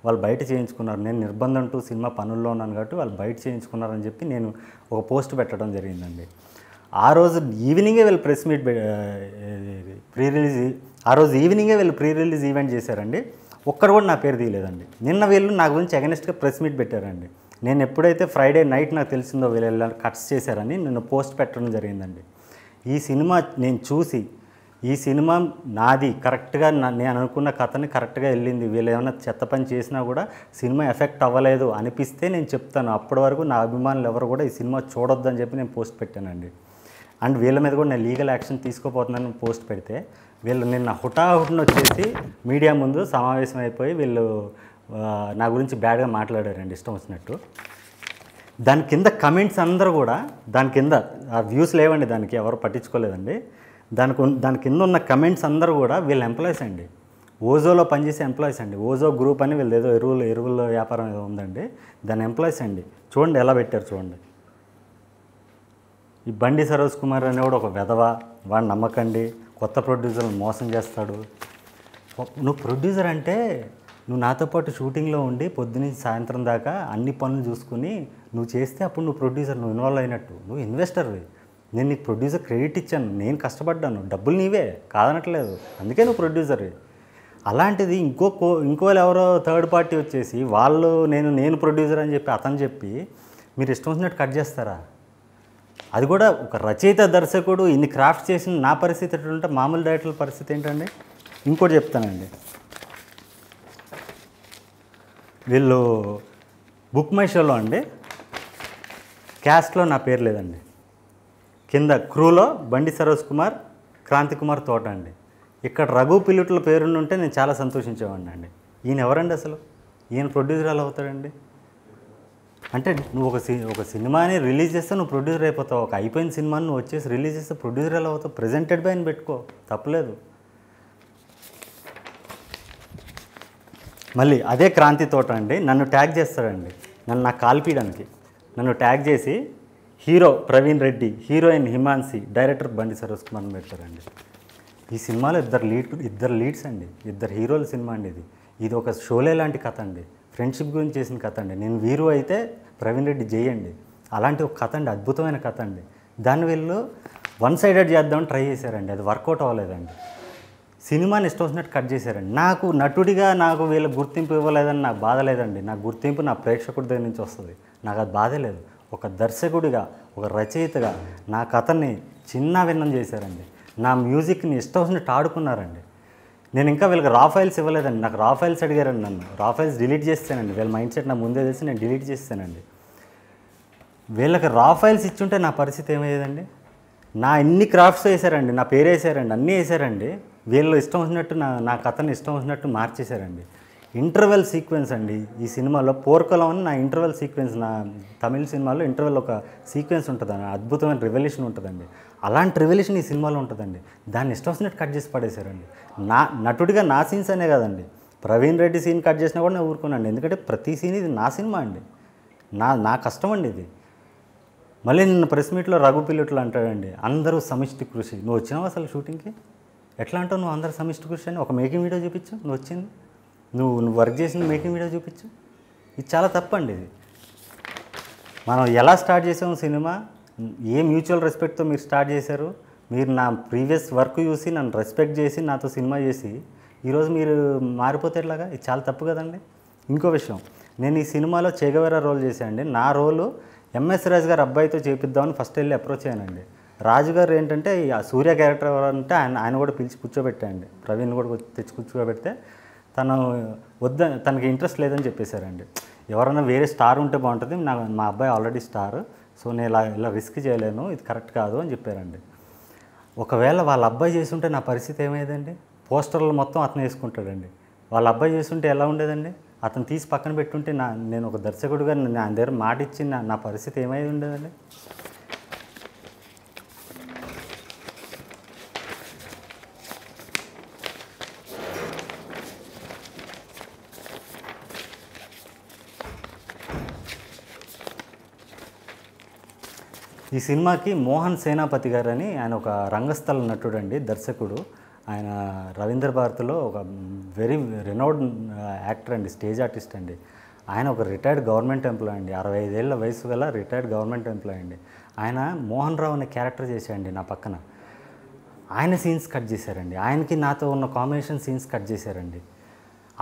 వాళ్ళు బయట చేయించుకున్నారు నేను నిర్బంధం టూ సినిమా పనుల్లో ఉన్నాను కాబట్టి వాళ్ళు బయట చేయించుకున్నారని చెప్పి నేను ఒక పోస్ట్ పెట్టడం జరిగిందండి ఆ రోజు ఈవినింగే వీళ్ళు ప్రెస్ మీట్ ప్రీ రిలీజ్ ఆ రోజు ఈవినింగే వీళ్ళు ప్రీ రిలీజ్ ఈవెంట్ చేశారండి ఒక్కరు కూడా నా పేరు తీయలేదండి నిన్న వీళ్ళు నా గురించి అగెనిస్ట్గా ప్రెస్ మీట్ పెట్టారండి నేను ఎప్పుడైతే ఫ్రైడే నైట్ నాకు తెలిసిందో వీళ్ళు కట్స్ చేశారని నిన్ను పోస్ట్ పెట్టడం జరిగిందండి ఈ సినిమా నేను చూసి ఈ సినిమా నాది కరెక్ట్గా నేను అనుకున్న కథని కరెక్ట్గా వెళ్ళింది వీళ్ళు ఏమైనా చెత్త పని చేసినా కూడా సినిమా ఎఫెక్ట్ అవ్వలేదు అనిపిస్తే నేను చెప్తాను అప్పటి వరకు నా అభిమానులు ఎవరు కూడా ఈ సినిమా చూడొద్దని చెప్పి నేను పోస్ట్ పెట్టానండి అండ్ వీళ్ళ మీద కూడా నేను లీగల్ యాక్షన్ తీసుకోపోతున్నాను పోస్ట్ పెడితే వీళ్ళు నిన్న హుటాహుటిన వచ్చేసి మీడియా ముందు సమావేశం అయిపోయి వీళ్ళు నా గురించి బ్యాడ్గా మాట్లాడారండి ఇష్టం వచ్చినట్టు దాని కింద కమెంట్స్ అందరూ కూడా దాని కింద ఆ వ్యూస్ లేవండి దానికి ఎవరు పట్టించుకోలేదండి దానికి దాని కింద ఉన్న కమెంట్స్ అందరూ కూడా వీళ్ళు ఎంప్లాయీస్ అండి ఓజోలో పనిచేసే ఎంప్లాయీస్ అండి ఓజో గ్రూప్ అని వీళ్ళు ఏదో ఎరువులు ఎరువుల వ్యాపారం ఏదో ఉందండి దాని ఎంప్లాయీస్ అండి చూడండి ఎలా పెట్టారు చూడండి ఈ బండి సరోజ్ కుమార్ అనేవాడు ఒక వెధవ వాడు నమ్మకండి కొత్త ప్రొడ్యూసర్ని మోసం చేస్తాడు నువ్వు ప్రొడ్యూసర్ అంటే నువ్వు నాతో పాటు షూటింగ్లో ఉండి పొద్దున సాయంత్రం దాకా అన్ని పనులు చూసుకుని నువ్వు చేస్తే అప్పుడు నువ్వు ప్రొడ్యూసర్ నువ్వు ఇన్వాల్వ్ అయినట్టు నువ్వు ఇన్వెస్టర్ నేను నీకు ప్రొడ్యూసర్ క్రెడిట్ ఇచ్చాను నేను కష్టపడ్డాను డబ్బులు నీవే కాదనట్లేదు అందుకే నువ్వు ప్రొడ్యూసర్ అలాంటిది ఇంకో కో ఇంకో ఎవరో థర్డ్ పార్టీ వచ్చేసి వాళ్ళు నేను నేను ప్రొడ్యూసర్ అని చెప్పి అతను చెప్పి మీరు ఇష్టం వచ్చినట్టు కట్ చేస్తారా అది కూడా ఒక రచయిత దర్శకుడు ఇన్ని క్రాఫ్ట్ చేసిన నా పరిస్థితి ఎటువంటి మామూలు డైరెక్టర్ల పరిస్థితి ఏంటండి ఇంకోటి చెప్తానండి వీళ్ళు బుక్ మై షోలో అండి క్యాస్ట్లో నా పేరు లేదండి కింద క్రూలో బండి సరోజ్ కుమార్ క్రాంతి కుమార్ తోట అండి ఇక్కడ రఘు పిల్లుట్ల ఉంటే నేను చాలా సంతోషించేవాడిని అండి ఈయన ఎవరండి అసలు ఈయన ప్రొడ్యూసర్ అలా అవుతాడండి అంటే నువ్వు ఒక ఒక సినిమాని రిలీజ్ చేస్తే నువ్వు ప్రొడ్యూసర్ అయిపోతావు ఒక అయిపోయిన సినిమాని నువ్వు వచ్చేసి రిలీజ్ చేస్తే ప్రొడ్యూసర్ ఎలా అవుతావు ప్రజెంటెడ్ బై అని పెట్టుకో తప్పలేదు మళ్ళీ అదే క్రాంతి తోట అండి నన్ను ట్యాగ్ చేస్తాడండి నన్ను నాకు కాల్పీయడానికి నన్ను ట్యాగ్ చేసి hero Praveen Reddy heroine Himansi director Bandi Saroj Kumar పెడతారండి ఈ సినిమాలో ఇద్దరు లీడ్ ఇద్దరు లీడ్స్ అండి ఇద్దరు హీరోల సినిమా అండి ఇది ఇది ఒక షోలే లాంటి కథ అండి ఫ్రెండ్షిప్ గురించి చేసిన కథ అండి నేను వీరు అయితే ప్రవీణ్ రెడ్డి చేయండి అలాంటి ఒక కథ అండి అద్భుతమైన కథ అండి దాన్ని వీళ్ళు వన్ సైడెడ్ చేద్దామని ట్రై చేశారండి అది వర్కౌట్ అవ్వలేదండి సినిమాని ఇష్టం వచ్చినట్టు కట్ చేశారండి నాకు నటుడిగా నాకు వీళ్ళ గుర్తింపు ఇవ్వలేదని నాకు బాధ లేదండి నా గుర్తింపు నా ప్రేక్షకుడి దగ్గర నుంచి వస్తుంది నాకు అది బాధ లేదు ఒక దర్శకుడిగా ఒక రచయితగా నా కథని చిన్న విన్నం చేశారండి నా మ్యూజిక్ని ఇష్టం వచ్చినట్టు ఆడుకున్నారండి నేను ఇంకా వీళ్ళకి రాఫైల్స్ ఇవ్వలేదండి నాకు రాఫైల్స్ అడిగారండి నన్ను రాఫైల్స్ డిలీట్ చేస్తానండి వీళ్ళ మైండ్ సెట్ నా ముందే తెలిసి నేను డిలీట్ చేస్తానండి వీళ్ళకి రాఫైల్స్ ఇచ్చి ఇచ్చుంటే నా పరిస్థితి ఏమయ్యేదండి నా ఎన్ని క్రాఫ్ట్స్ వేసారండి నా పేరు వేసారండి అన్నీ వేసారండి వీళ్ళు ఇష్టం వచ్చినట్టు నా నా కథను ఇష్టం వచ్చినట్టు మార్చేశారండి ఇంటర్వెల్ సీక్వెన్స్ అండి ఈ సినిమాలో పోర్కలం అని నా ఇంటర్వెల్ సీక్వెన్స్ నా తమిళ సినిమాలో ఇంటర్వెల్ ఒక సీక్వెన్స్ ఉంటుందండి అద్భుతమైన రివల్యూషన్ ఉంటుందండి అలాంటి రివల్యూషన్ ఈ సినిమాలో ఉంటుందండి దాన్ని ఇష్టం వచ్చినట్టు కట్ చేసి పడేశారండి నా నటుడిగా నా సీన్స్ అనే కదండి ప్రవీణ్ రెడ్డి సీన్ కట్ చేసినా కూడా నేను ఊరుకున్నాను ఎందుకంటే ప్రతి సీన్ ఇది నా సినిమా అండి నా నా కష్టం అండి ఇది మళ్ళీ నిన్న ప్రెస్ మీట్లో రఘు పిల్లట్లు అంటాడండి అందరూ సమిష్టి కృషి నువ్వు వచ్చినావు అసలు షూటింగ్కి ఎట్లా అంటావు నువ్వు అందరు సమిష్టి కృషి అని ఒక మేకింగ్ వీడియో చూపించు నువ్వు వచ్చింది నువ్వు నువ్వు వర్క్ చేసిన మేకింగ్ వీడియో చూపించు ఇది చాలా తప్పండి ఇది మనం ఎలా స్టార్ట్ చేసాము సినిమా ఏ మ్యూచువల్ రెస్పెక్ట్తో మీరు స్టార్ట్ చేశారు మీరు నా ప్రీవియస్ వర్క్ చూసి నన్ను రెస్పెక్ట్ చేసి నాతో సినిమా చేసి ఈరోజు మీరు మారిపోతే ఎట్లాగా ఇది చాలా తప్పు కదండి ఇంకో విషయం నేను ఈ సినిమాలో చేగవేర రోల్ చేశానండి నా రోలు ఎంఎస్ రాజు గారు అబ్బాయితో చేపిద్దామని ఫస్ట్ వెళ్ళి అప్రోచ్ అయ్యానండి రాజుగారు ఏంటంటే సూర్య క్యారెక్టర్ అంటే ఆయన ఆయన కూడా పిలిచి కూర్చోబెట్టాయండి ప్రవీణ్ కూడా తెచ్చి కూర్చోబెడితే తను వద్ద తనకి ఇంట్రెస్ట్ లేదని చెప్పేశారండి ఎవరైనా వేరే స్టార్ ఉంటే బాగుంటుంది నా మా అబ్బాయి ఆల్రెడీ స్టార్ సో నేను ఇలా ఇలా రిస్క్ చేయలేను ఇది కరెక్ట్ కాదు అని చెప్పారండి ఒకవేళ వాళ్ళ అబ్బాయి చేస్తుంటే నా పరిస్థితి ఏమైందండి పోస్టర్లు మొత్తం అతను వేసుకుంటాడండి వాళ్ళ అబ్బాయి చేస్తుంటే ఎలా ఉండేదండి అతను తీసి పక్కన పెట్టుంటే నా నేను ఒక దర్శకుడుగా నా దగ్గర మాట ఇచ్చి నా నా పరిస్థితి ఏమై ఉండేదండి ఈ సినిమాకి మోహన్ సేనాపతి గారు అని ఆయన ఒక రంగస్థల నటుడు అండి దర్శకుడు ఆయన రవీంద్ర భారతిలో ఒక వెరీ రెనౌడ్ యాక్టర్ అండి స్టేజ్ ఆర్టిస్ట్ అండి ఆయన ఒక రిటైర్డ్ గవర్నమెంట్ ఎంప్లాయ్ అండి అరవై ఐదేళ్ల వయసు గల రిటైర్డ్ గవర్నమెంట్ ఎంప్లాయ్ అండి ఆయన మోహన్ రావు అనే క్యారెక్టర్ చేశాడండి నా పక్కన ఆయన సీన్స్ కట్ చేశారండి ఆయనకి నాతో ఉన్న కాంబినేషన్ సీన్స్ కట్ చేశారండి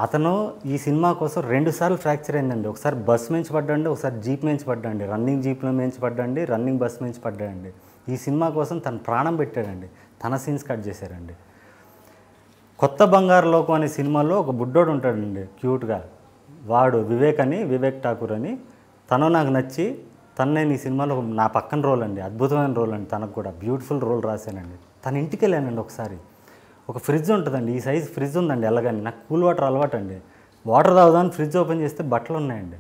అతను ఈ సినిమా కోసం రెండుసార్లు ఫ్రాక్చర్ అయిందండి ఒకసారి బస్ మించి పడ్డండి ఒకసారి జీప్ మించి పడ్డండి రన్నింగ్ జీప్లో మించి పడ్డండి రన్నింగ్ బస్ మించి పడ్డాడండి ఈ సినిమా కోసం తను ప్రాణం పెట్టాడండి తన సీన్స్ కట్ చేశారండి కొత్త బంగారు లోకం అనే సినిమాలో ఒక బుడ్డోడు ఉంటాడండి క్యూట్గా వాడు వివేక్ అని వివేక్ ఠాకూర్ అని తను నాకు నచ్చి తను నేను ఈ సినిమాలో నా పక్కన రోల్ అండి అద్భుతమైన రోల్ అండి తనకు కూడా బ్యూటిఫుల్ రోల్ రాశానండి తన ఇంటికి వెళ్ళానండి ఒకసారి ఒక ఫ్రిడ్జ్ ఉంటుందండి ఈ సైజ్ ఫ్రిడ్జ్ ఉందండి ఎలాగని నాకు కూల్ వాటర్ అలవాటు అండి వాటర్ తాగుదాన్ని ఫ్రిడ్జ్ ఓపెన్ చేస్తే బట్టలు ఉన్నాయండి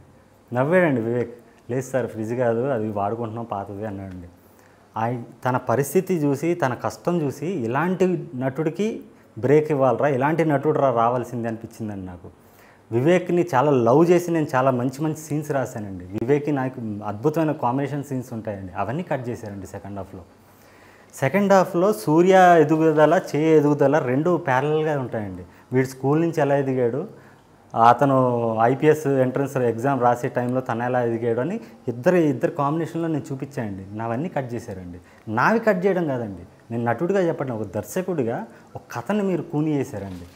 నవ్వాడండి వివేక్ లేదు సార్ ఫ్రిడ్జ్ కాదు అది వాడుకుంటున్నాం పాతది అన్నాడండి తన పరిస్థితి చూసి తన కష్టం చూసి ఇలాంటి నటుడికి బ్రేక్ ఇవ్వాలరా ఇలాంటి నటుడు రా రావాల్సింది అనిపించిందండి నాకు వివేక్ని చాలా లవ్ చేసి నేను చాలా మంచి మంచి సీన్స్ రాశానండి వివేక్కి నాకు అద్భుతమైన కాంబినేషన్ సీన్స్ ఉంటాయండి అవన్నీ కట్ చేశారండి సెకండ్ హాఫ్లో సెకండ్ హాఫ్లో సూర్య ఎదుగుదల చే ఎదుగుదల రెండు ప్యారల్గా ఉంటాయండి వీడు స్కూల్ నుంచి ఎలా ఎదిగాడు అతను ఐపీఎస్ ఎంట్రన్స్ ఎగ్జామ్ రాసే టైంలో తను ఎలా ఎదిగాడు అని ఇద్దరు ఇద్దరు కాంబినేషన్లో నేను చూపించానండి నావన్నీ కట్ చేశారండి నావి కట్ చేయడం కాదండి నేను నటుడిగా చెప్పండి ఒక దర్శకుడిగా ఒక కథను మీరు కూని చేశారండి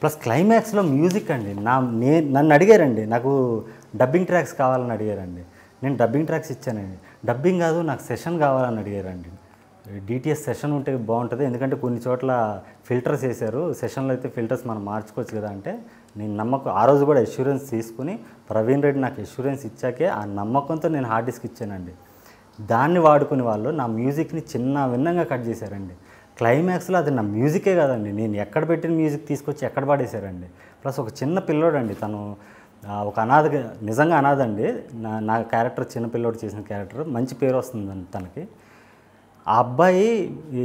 ప్లస్ క్లైమాక్స్లో మ్యూజిక్ అండి నా నే నన్ను అడిగారండి నాకు డబ్బింగ్ ట్రాక్స్ కావాలని అడిగారండి నేను డబ్బింగ్ ట్రాక్స్ ఇచ్చానండి డబ్బింగ్ కాదు నాకు సెషన్ కావాలని అడిగారండి డిటిఎస్ సెషన్ ఉంటే బాగుంటుంది ఎందుకంటే కొన్ని చోట్ల ఫిల్టర్స్ వేశారు సెషన్లో అయితే ఫిల్టర్స్ మనం మార్చుకోవచ్చు కదా అంటే నేను నమ్మకం ఆ రోజు కూడా ఎష్యూరెన్స్ తీసుకుని ప్రవీణ్ రెడ్డి నాకు ఎష్యూరెన్స్ ఇచ్చాకే ఆ నమ్మకంతో నేను హార్డ్ డిస్క్ ఇచ్చానండి దాన్ని వాడుకునే వాళ్ళు నా మ్యూజిక్ని చిన్న విన్నంగా కట్ చేశారండి క్లైమాక్స్లో అది నా మ్యూజికే కాదండి నేను ఎక్కడ పెట్టిన మ్యూజిక్ తీసుకొచ్చి ఎక్కడ పాడేశారండి ప్లస్ ఒక చిన్న పిల్లోడండి తను ఒక అనాథ నిజంగా అనాథండి నా నా క్యారెక్టర్ చిన్న పిల్లోడు చేసిన క్యారెక్టర్ మంచి పేరు వస్తుంది తనకి ఆ అబ్బాయి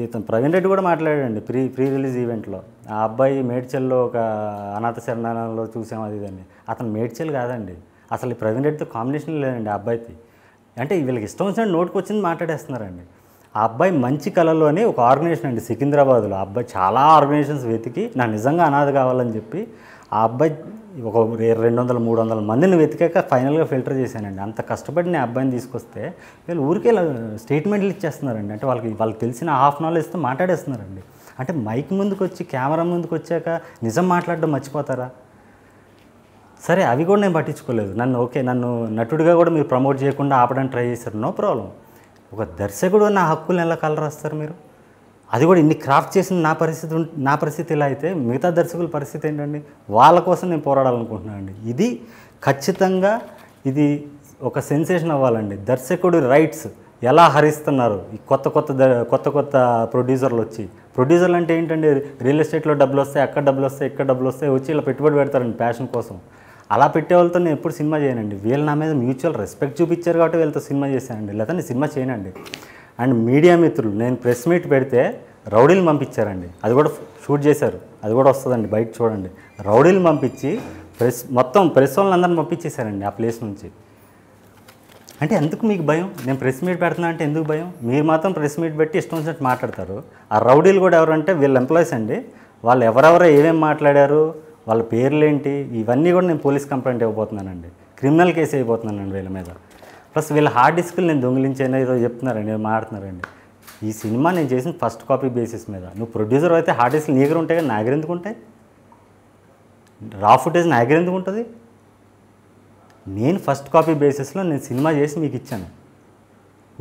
ఇతను ప్రవీణ్ రెడ్డి కూడా మాట్లాడాడండి ప్రీ ప్రీ రిలీజ్ ఈవెంట్లో ఆ అబ్బాయి మేడ్చల్లో ఒక అనాథ శరణాలయంలో చూసాం అది ఇదండి అతను మేడ్చల్ కాదండి అసలు ప్రవీణ్ రెడ్డితో కాంబినేషన్ లేదండి ఆ అబ్బాయికి అంటే వీళ్ళకి ఇష్టం వచ్చిన నోటుకు వచ్చింది మాట్లాడేస్తున్నారండి ఆ అబ్బాయి మంచి కళలోనే ఒక ఆర్గనైజేషన్ అండి సికింద్రాబాద్లో ఆ అబ్బాయి చాలా ఆర్గనైజేషన్స్ వెతికి నా నిజంగా అనాథ కావాలని చెప్పి ఆ అబ్బాయి ఒక రెండు వందల మూడు వందల మందిని వెతికాక ఫైనల్గా ఫిల్టర్ చేశానండి అంత కష్టపడి నేను అబ్బాయిని తీసుకొస్తే వీళ్ళు ఊరికే స్టేట్మెంట్లు ఇచ్చేస్తున్నారండి అంటే వాళ్ళకి వాళ్ళకి తెలిసిన హాఫ్ నాలెడ్జ్తో మాట్లాడేస్తున్నారండి అంటే మైక్ ముందుకు వచ్చి కెమెరా ముందుకు వచ్చాక నిజం మాట్లాడడం మర్చిపోతారా సరే అవి కూడా నేను పట్టించుకోలేదు నన్ను ఓకే నన్ను నటుడిగా కూడా మీరు ప్రమోట్ చేయకుండా ఆపడానికి ట్రై చేశారు నో ప్రాబ్లం ఒక దర్శకుడు నా హక్కులను ఎలా కలరాస్తారు మీరు అది కూడా ఇన్ని క్రాఫ్ట్ చేసిన నా పరిస్థితి నా పరిస్థితి ఇలా అయితే మిగతా దర్శకుల పరిస్థితి ఏంటండి వాళ్ళ కోసం నేను పోరాడాలనుకుంటున్నాను అండి ఇది ఖచ్చితంగా ఇది ఒక సెన్సేషన్ అవ్వాలండి దర్శకుడి రైట్స్ ఎలా హరిస్తున్నారు ఈ కొత్త కొత్త కొత్త కొత్త ప్రొడ్యూసర్లు వచ్చి ప్రొడ్యూసర్లు అంటే ఏంటంటే రియల్ ఎస్టేట్లో డబ్బులు వస్తాయి అక్కడ డబ్బులు వస్తాయి ఇక్కడ డబ్బులు వస్తాయి వచ్చి ఇలా పెట్టుబడి పెడతారండి ప్యాషన్ కోసం అలా పెట్టే నేను ఎప్పుడు సినిమా చేయనండి వీళ్ళు నా మీద మ్యూచువల్ రెస్పెక్ట్ చూపించారు కాబట్టి వీళ్ళతో సినిమా చేశానండి లేకపోతే సినిమా చేయనండి అండ్ మీడియా మిత్రులు నేను ప్రెస్ మీట్ పెడితే రౌడీలు పంపించారండి అది కూడా షూట్ చేశారు అది కూడా వస్తుందండి బయట చూడండి రౌడీలు పంపించి ప్రెస్ మొత్తం ప్రెస్ వాళ్ళందరిని పంపించేశారండి ఆ ప్లేస్ నుంచి అంటే ఎందుకు మీకు భయం నేను ప్రెస్ మీట్ పెడుతున్నా అంటే ఎందుకు భయం మీరు మాత్రం ప్రెస్ మీట్ పెట్టి ఇష్టం వచ్చినట్టు మాట్లాడతారు ఆ రౌడీలు కూడా ఎవరంటే వీళ్ళ ఎంప్లాయీస్ అండి వాళ్ళు ఎవరెవరో ఏమేమి మాట్లాడారు వాళ్ళ పేర్లేంటి ఇవన్నీ కూడా నేను పోలీస్ కంప్లైంట్ ఇవ్వబోతున్నానండి క్రిమినల్ కేసు అయిపోతున్నానండి వీళ్ళ మీద ప్లస్ వీళ్ళ హార్డ్ డిస్క్లు నేను దొంగిలించాను ఏదో చెప్తున్నారండి మాట్లాడుతున్నారండి ఈ సినిమా నేను చేసిన ఫస్ట్ కాపీ బేసిస్ మీద నువ్వు ప్రొడ్యూసర్ అయితే హార్డ్ డిస్క్ నీ దగ్గర ఉంటాయి కానీ నా దగ్గర ఎందుకు ఉంటాయి రా ఫుటేజ్ నా దగ్గర ఎందుకు ఉంటుంది నేను ఫస్ట్ కాపీ బేసిస్లో నేను సినిమా చేసి మీకు ఇచ్చాను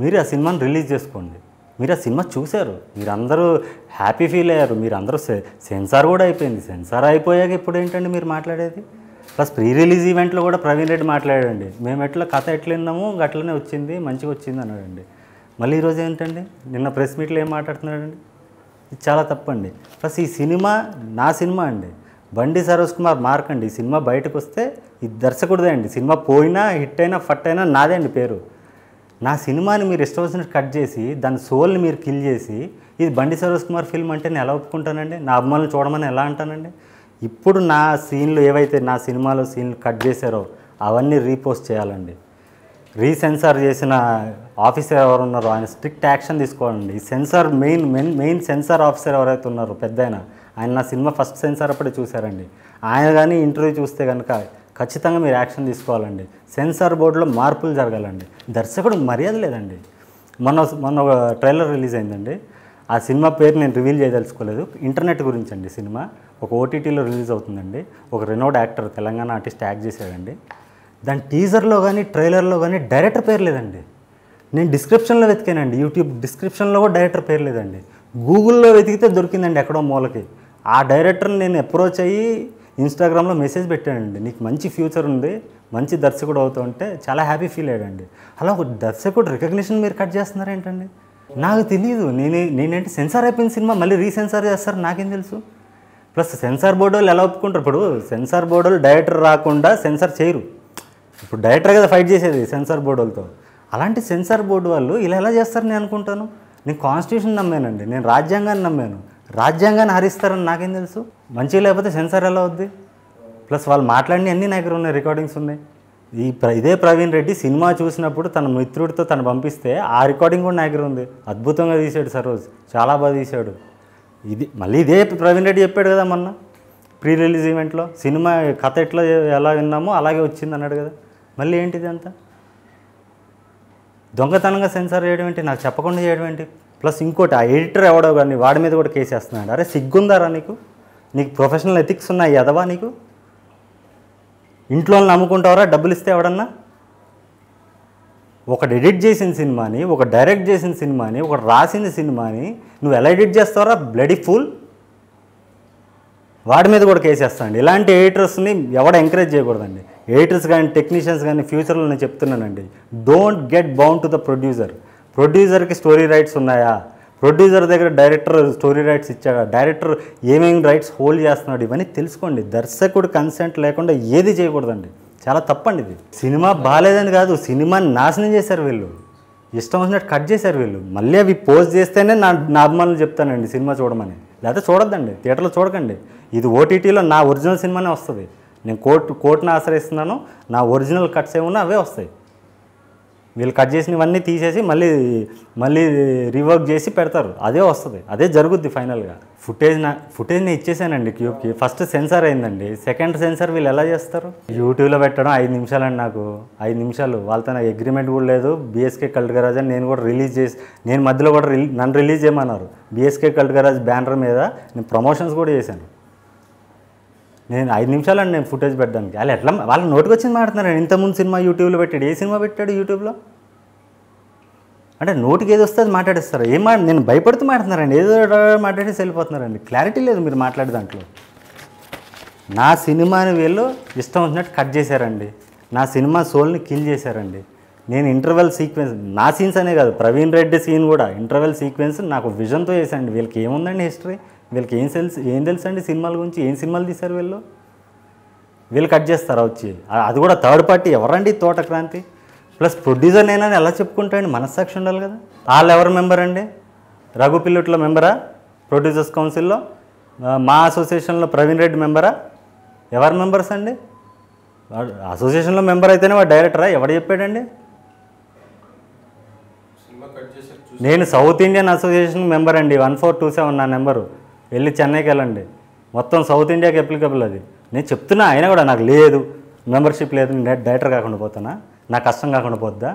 మీరు ఆ సినిమాని రిలీజ్ చేసుకోండి మీరు ఆ సినిమా చూశారు మీరందరూ హ్యాపీ ఫీల్ అయ్యారు మీరు అందరూ సెన్సార్ కూడా అయిపోయింది సెన్సార్ అయిపోయాక ఇప్పుడు ఏంటండి మీరు మాట్లాడేది ప్లస్ ప్రీ రిలీజ్ ఈవెంట్లో కూడా ప్రవీణ్ రెడ్డి మాట్లాడండి మేము ఎట్లా కథ ఎట్లున్నాము గట్లనే వచ్చింది మంచిగా వచ్చింది అన్నాడండి మళ్ళీ ఈరోజు ఏంటండి నిన్న ప్రెస్ మీట్లో ఏం మాట్లాడుతున్నాడండి ఇది చాలా తప్పండి ప్లస్ ఈ సినిమా నా సినిమా అండి బండి సరోజ్ కుమార్ మార్క్ అండి ఈ సినిమా బయటకు వస్తే ఇది దర్శకుడిదే అండి సినిమా పోయినా హిట్ అయినా ఫట్ అయినా నాదే అండి పేరు నా సినిమాని మీరు ఇష్టం వచ్చినట్టు కట్ చేసి దాని సోల్ని మీరు కిల్ చేసి ఇది బండి సరోజ్ కుమార్ ఫిల్మ్ అంటే నేను ఎలా ఒప్పుకుంటానండి నా అభిమానులు చూడమని ఎలా అంటానండి ఇప్పుడు నా సీన్లు ఏవైతే నా సినిమాలో సీన్లు కట్ చేశారో అవన్నీ రీపోస్ట్ చేయాలండి రీసెన్సార్ చేసిన ఆఫీసర్ ఎవరు ఉన్నారో ఆయన స్ట్రిక్ట్ యాక్షన్ తీసుకోవాలండి ఈ censor main main main censor officer ఎవరైతే ఉన్నారో పెద్ద ఆయన ఆయన నా సినిమా ఫస్ట్ సెన్సార్ అప్పుడే చూశారండి ఆయన కానీ ఇంటర్వ్యూ చూస్తే కనుక ఖచ్చితంగా మీరు యాక్షన్ తీసుకోవాలండి సెన్సార్ బోర్డులో మార్పులు జరగాలండి దర్శకుడు మర్యాద లేదండి మొన్న మొన్న ట్రైలర్ రిలీజ్ అయిందండి ఆ సినిమా పేరు నేను రివీల్ చేయదలుచుకోలేదు ఇంటర్నెట్ గురించి అండి సినిమా ఒక ఓటీటీలో రిలీజ్ అవుతుందండి ఒక renowned actor Telangana artist act చేశాడండి దాని టీజర్లో కానీ ట్రైలర్లో కానీ డైరెక్టర్ పేరు లేదండి నేను డిస్క్రిప్షన్లో వెతికానండి యూట్యూబ్ డిస్క్రిప్షన్లో కూడా డైరెక్టర్ పేరు లేదండి గూగుల్లో వెతికితే దొరికిందండి ఎక్కడో మూలకి ఆ డైరెక్టర్ని నేను అప్రోచ్ అయ్యి ఇన్స్టాగ్రామ్లో మెసేజ్ పెట్టానండి నీకు మంచి ఫ్యూచర్ ఉంది మంచి దర్శకుడు అవుతుంటే చాలా హ్యాపీ ఫీల్ అయ్యాడండి అలా ఒక దర్శకుడు రికగ్నిషన్ మీరు కట్ చేస్తున్నారేంటండి నాకు తెలియదు నేనే నేనంటే సెన్సార్ అయిపోయిన సినిమా మళ్ళీ రీసెన్సార్ చేస్తారు నాకేం తెలుసు ప్లస్ సెన్సార్ బోర్డు వాళ్ళు ఎలా ఒప్పుకుంటారు ఇప్పుడు సెన్సార్ బోర్డు వాళ్ళు డైరెక్టర్ రాకుండా సెన్సార్ చేయరు ఇప్పుడు డైరెక్టర్ కదా ఫైట్ చేసేది సెన్సార్ బోర్డు వాళ్ళతో అలాంటి సెన్సార్ బోర్డు వాళ్ళు ఇలా ఎలా చేస్తారు నేను అనుకుంటాను నేను కాన్స్టిట్యూషన్ నమ్మానండి నేను రాజ్యాంగాన్ని నమ్మాను రాజ్యాంగాన్ని హరిస్తారని నాకేం తెలుసు మంచిగా లేకపోతే సెన్సార్ ఎలా అవుద్ది ప్లస్ వాళ్ళు మాట్లాడిన అన్ని నా దగ్గర ఉన్నాయి రికార్డింగ్స్ ఉన్నాయి ఈ ఇదే ప్రవీణ్ రెడ్డి సినిమా చూసినప్పుడు తన మిత్రుడితో తను పంపిస్తే ఆ రికార్డింగ్ కూడా నా దగ్గర ఉంది అద్భుతంగా తీశాడు సరోజ్ చాలా బాగా తీశాడు ఇది మళ్ళీ ఇదే ప్రవీణ్ రెడ్డి చెప్పాడు కదా మొన్న ప్రీ రిలీజ్ ఈవెంట్లో సినిమా కథ ఎట్లా ఎలా విన్నామో అలాగే వచ్చింది అన్నాడు కదా మళ్ళీ ఏంటిది అంత దొంగతనంగా సెన్సార్ చేయడం ఏంటి నాకు చెప్పకుండా చేయడం ఏంటి ప్లస్ ఇంకోటి ఆ ఎడిటర్ ఎవడో కానీ వాడి మీద కూడా కేసు వేస్తున్నాడు అరే సిగ్గుందారా నీకు నీకు ప్రొఫెషనల్ ఎథిక్స్ ఉన్నాయి ఎదవా నీకు ఇంట్లో నమ్ముకుంటావరా డబ్బులు ఇస్తే ఎవడన్నా ఒకటి ఎడిట్ చేసిన సినిమాని ఒక డైరెక్ట్ చేసిన సినిమాని ఒక రాసిన సినిమాని నువ్వు ఎలా ఎడిట్ చేస్తావరా బ్లడీ ఫుల్ వాడి మీద కూడా కేసేస్తానండి ఇలాంటి ఎడిటర్స్ని ఎవడ ఎంకరేజ్ చేయకూడదండి ఎడిటర్స్ కానీ టెక్నీషియన్స్ కానీ ఫ్యూచర్లో నేను చెప్తున్నానండి don't get bound to the producer ప్రొడ్యూసర్కి స్టోరీ రైట్స్ ఉన్నాయా ప్రొడ్యూసర్ దగ్గర డైరెక్టర్ స్టోరీ రైట్స్ ఇచ్చాడా డైరెక్టర్ ఏమేమి రైట్స్ హోల్డ్ చేస్తున్నాడు ఇవన్నీ తెలుసుకోండి దర్శకుడు కన్సెంట్ లేకుండా ఏది చేయకూడదండి చాలా తప్పండి ఇది సినిమా బాగాలేదని కాదు సినిమాని నాశనం చేశారు వీళ్ళు ఇష్టం వచ్చినట్టు కట్ చేశారు వీళ్ళు మళ్ళీ అవి పోస్ట్ చేస్తేనే నా నా చెప్తానండి సినిమా చూడమని లేకపోతే చూడద్దండి థియేటర్లో చూడకండి ఇది ఓటీటీలో నా ఒరిజినల్ సినిమానే వస్తుంది నేను కోర్టు కోర్టును ఆశ్రయిస్తున్నాను నా ఒరిజినల్ కట్స్ ఏమున్నా అవే వస్తాయి వీళ్ళు కట్ చేసినవన్నీ తీసేసి మళ్ళీ మళ్ళీ రివర్క్ చేసి పెడతారు అదే వస్తుంది అదే జరుగుద్ది ఫైనల్గా ఫుటేజ్ నా ఫుటేజ్ నేను ఇచ్చేసానండి క్యూబ్కి ఫస్ట్ సెన్సార్ అయిందండి సెకండ్ సెన్సార్ వీళ్ళు ఎలా చేస్తారు యూట్యూబ్లో పెట్టడం ఐదు నిమిషాలండి నాకు ఐదు నిమిషాలు వాళ్ళతో నాకు అగ్రిమెంట్ కూడా లేదు బీఎస్కే కల్ట్ గరాజ్ అని నేను కూడా రిలీజ్ చేసి నేను మధ్యలో కూడా నన్ను రిలీజ్ చేయమన్నారు బీఎస్కే కల్ట్ గరాజ్ బ్యానర్ మీద నేను ప్రమోషన్స్ కూడా చేశాను నేను ఐదు నిమిషాలండి నేను ఫుటేజ్ పెట్టడానికి వాళ్ళు ఎట్లా వాళ్ళ నోటికి వచ్చింది మాట్లాడుతున్నాను ఇంతకుముందు సినిమా యూట్యూబ్లో పెట్టాడు ఏ సినిమా పెట్టాడు యూట్యూబ్లో అంటే నోటికి ఏది వస్తుంది మాట్లాడేస్తారు ఏం మా నేను భయపడుతూ మాట్లాడుతున్నారండి ఏదో మాట్లాడేసి వెళ్ళిపోతున్నారండి క్లారిటీ లేదు మీరు మాట్లాడే దాంట్లో నా సినిమాని వీళ్ళు ఇష్టం వచ్చినట్టు కట్ చేశారండి నా సినిమా సోల్ని కిల్ చేశారండి నేను ఇంటర్వెల్ సీక్వెన్స్ నా సీన్స్ అనే కాదు ప్రవీణ్ రెడ్డి సీన్ కూడా ఇంటర్వెల్ సీక్వెన్స్ నాకు విజన్తో చేశాను వీళ్ళకి ఏముందండి హిస్టరీ వీళ్ళకి ఏం తెలుసు ఏం తెలుసు అండి సినిమాల గురించి ఏం సినిమాలు తీశారు వీళ్ళు వీళ్ళు కట్ చేస్తారా వచ్చి అది కూడా థర్డ్ పార్టీ ఎవరండి తోట క్రాంతి ప్లస్ ప్రొడ్యూసర్ నేనని ఎలా అండి మనస్సాక్షి ఉండాలి కదా వాళ్ళు ఎవరు మెంబర్ అండి రఘు పిల్లుట్ల మెంబరా ప్రొడ్యూసర్స్ కౌన్సిల్లో మా అసోసియేషన్లో ప్రవీణ్ రెడ్డి మెంబరా ఎవరు మెంబర్స్ అండి అసోసియేషన్లో మెంబర్ అయితేనే వాడు డైరెక్టరా ఎవడు చెప్పాడండి నేను సౌత్ ఇండియన్ అసోసియేషన్ మెంబర్ అండి వన్ ఫోర్ టూ సెవెన్ నా నెంబరు వెళ్ళి చెన్నైకి వెళ్ళండి మొత్తం సౌత్ ఇండియాకి అప్లికబుల్ అది నేను చెప్తున్నా అయినా కూడా నాకు లేదు మెంబర్షిప్ లేదు నేను డైరెక్టర్ కాకుండా పోతానా నా కష్టం కాకుండా పోద్దా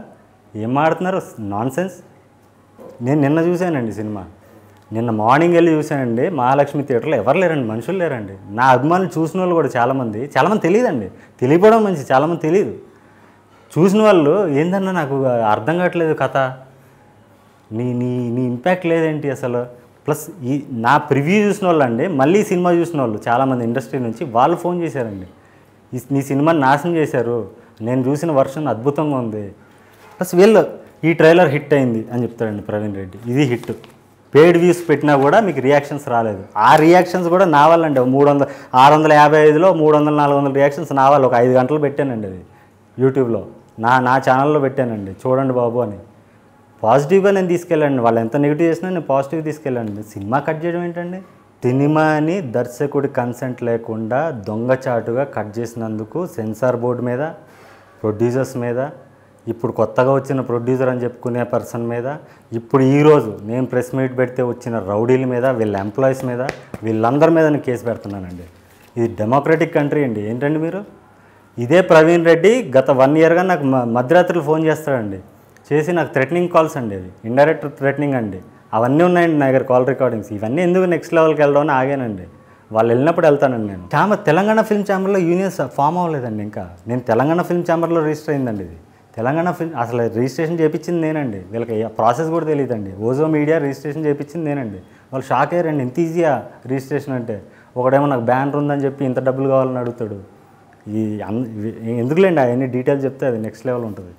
ఏం ఆడుతున్నారు నాన్ సెన్స్ నేను నిన్న చూశానండి సినిమా నిన్న మార్నింగ్ వెళ్ళి చూశానండి మహాలక్ష్మి థియేటర్లో ఎవరు లేరండి మనుషులు లేరండి నా అభిమానులు చూసిన వాళ్ళు కూడా చాలామంది చాలామంది తెలియదండి తెలియపోవడం మంచి చాలామంది తెలియదు చూసిన వాళ్ళు ఏందన్నా నాకు అర్థం కావట్లేదు కథ నీ నీ నీ ఇంపాక్ట్ లేదేంటి అసలు ప్లస్ ఈ నా ప్రివ్యూ చూసిన వాళ్ళు అండి మళ్ళీ సినిమా చూసిన వాళ్ళు చాలామంది ఇండస్ట్రీ నుంచి వాళ్ళు ఫోన్ చేశారండి నీ సినిమాని నాశనం చేశారు నేను చూసిన వర్షన్ అద్భుతంగా ఉంది ప్లస్ వీళ్ళు ఈ ట్రైలర్ హిట్ అయింది అని చెప్తాడండి ప్రవీణ్ రెడ్డి ఇది హిట్ పేడ్ వ్యూస్ పెట్టినా కూడా మీకు రియాక్షన్స్ రాలేదు ఆ రియాక్షన్స్ కూడా నావాలండి మూడు వందల ఆరు వందల యాభై ఐదులో మూడు వందల నాలుగు వందల రియాక్షన్స్ నావాలి ఒక ఐదు గంటలు పెట్టానండి అది యూట్యూబ్లో నా నా ఛానల్లో పెట్టానండి చూడండి బాబు అని పాజిటివ్గా నేను తీసుకెళ్ళండి వాళ్ళు ఎంత నెగిటివ్ చేసినా నేను పాజిటివ్ తీసుకెళ్ళండి సినిమా కట్ చేయడం ఏంటండి సినిమాని దర్శకుడి కన్సెంట్ లేకుండా దొంగచాటుగా కట్ చేసినందుకు సెన్సార్ బోర్డు మీద ప్రొడ్యూసర్స్ మీద ఇప్పుడు కొత్తగా వచ్చిన ప్రొడ్యూసర్ అని చెప్పుకునే పర్సన్ మీద ఇప్పుడు ఈరోజు నేను ప్రెస్ మీట్ పెడితే వచ్చిన రౌడీల మీద వీళ్ళ ఎంప్లాయీస్ మీద వీళ్ళందరి మీద నేను కేసు పెడుతున్నానండి ఇది డెమోక్రటిక్ కంట్రీ అండి ఏంటండి మీరు ఇదే ప్రవీణ్ రెడ్డి గత వన్ ఇయర్గా నాకు మధ్యరాత్రులు ఫోన్ చేస్తాడండి చేసి నాకు థ్రెటనింగ్ కాల్స్ అండి అది ఇండైరెక్ట్ థ్రెటనింగ్ అండి అవన్నీ ఉన్నాయండి నా దగ్గర కాల్ రికార్డింగ్స్ ఇవన్నీ ఎందుకు నెక్స్ట్ లెవెల్కి వెళ్ళడం అని ఆగానండి వాళ్ళు వెళ్ళినప్పుడు వెళ్తానండి నేను ఛాంబర్ తెలంగాణ ఫిల్మ్ ఛాంబర్లో యూనియన్స్ ఫామ్ అవ్వలేదండి ఇంకా నేను తెలంగాణ ఫిల్మ్ ఛాంబర్లో రిజిస్టర్ అయిందండి ఇది తెలంగాణ ఫిల్మ్ అసలు రిజిస్ట్రేషన్ చేయించింది నేనండి వీళ్ళకి ప్రాసెస్ కూడా తెలియదండి ఓజో మీడియా రిజిస్ట్రేషన్ చేయించింది నేనండి వాళ్ళు షాక్ అయ్యారండి ఇంత ఈజీగా రిజిస్ట్రేషన్ అంటే ఒకడేమో నాకు బ్యానర్ ఉందని చెప్పి ఇంత డబ్బులు కావాలని అడుగుతాడు ఈ ఎందుకులేండి అవన్నీ డీటెయిల్స్ చెప్తే అది నెక్స్ట్ లెవెల్ ఉంటుంది